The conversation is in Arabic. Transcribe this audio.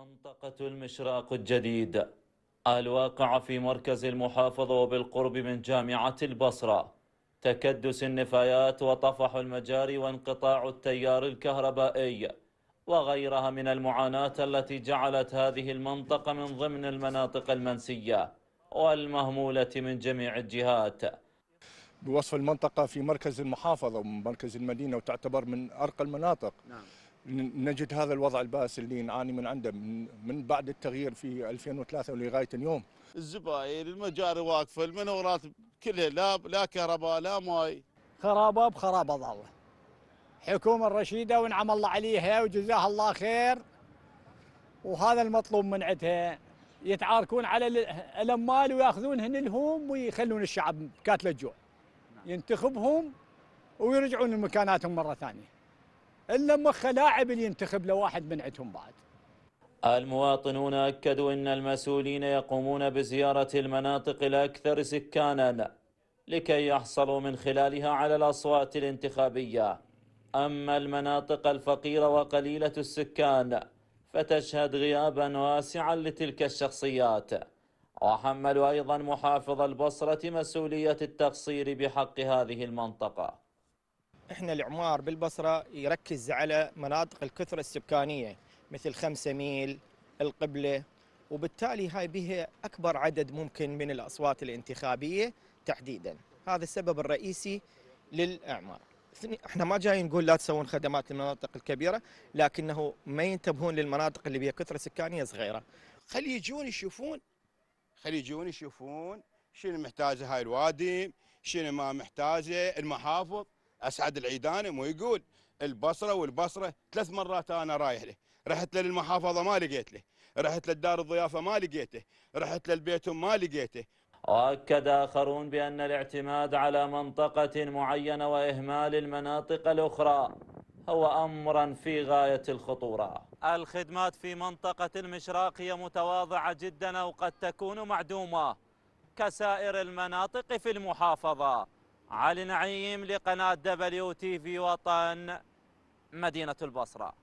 منطقة المشراق الجديد الواقعة في مركز المحافظة وبالقرب من جامعة البصرة تكدس النفايات وطفح المجاري وانقطاع التيار الكهربائي وغيرها من المعاناة التي جعلت هذه المنطقة من ضمن المناطق المنسية والمهمولة من جميع الجهات بوصف المنطقة في مركز المحافظة ومركز المدينة وتعتبر من أرقى المناطق نعم. نجد هذا الوضع البائس اللي نعاني من عنده من, من بعد التغيير في 2003 ولغايه اليوم. الزباين، المجاري واقفه، المنورات كلها لا لا كهرباء لا ماي. خرابه بخرابه ظل. حكومه الرشيده ونعم الله عليها وجزاها الله خير. وهذا المطلوب من عندها يتعاركون على الاموال هن لهم ويخلون الشعب كاتله جوع. نعم. ينتخبهم ويرجعون لمكاناتهم مره ثانيه. الا مخ لاعب اللي ينتخب له واحد من عندهم بعد المواطنون أكدوا أن المسؤولين يقومون بزيارة المناطق الأكثر سكانا لكي يحصلوا من خلالها على الأصوات الانتخابية أما المناطق الفقيرة وقليلة السكان فتشهد غيابا واسعا لتلك الشخصيات وحملوا أيضا محافظ البصرة مسؤولية التقصير بحق هذه المنطقة احنا الاعمار بالبصره يركز على مناطق الكثره السكانيه مثل خمسة ميل القبله وبالتالي هاي بها اكبر عدد ممكن من الاصوات الانتخابيه تحديدا هذا السبب الرئيسي للاعمار احنا ما جايين نقول لا تسوون خدمات للمناطق الكبيره لكنه ما ينتبهون للمناطق اللي بها كثره سكانيه صغيره خلي يجون يشوفون خلي يجون يشوفون شنو محتاجه هاي الوادي شنو ما محتاجه المحافظ اسعد العيداني مو يقول البصره والبصره ثلاث مرات انا رايح له رحت له للمحافظه ما لقيت له رحت للدار الضيافه ما لقيته رحت للبيت ما لقيته وأكد آخرون بأن الاعتماد على منطقة معينة وإهمال المناطق الأخرى هو أمرا في غاية الخطورة الخدمات في منطقة المشراقية متواضعة جدا او قد تكون معدومة كسائر المناطق في المحافظة علي نعيم لقناة دبليو تي في وطن مدينة البصرة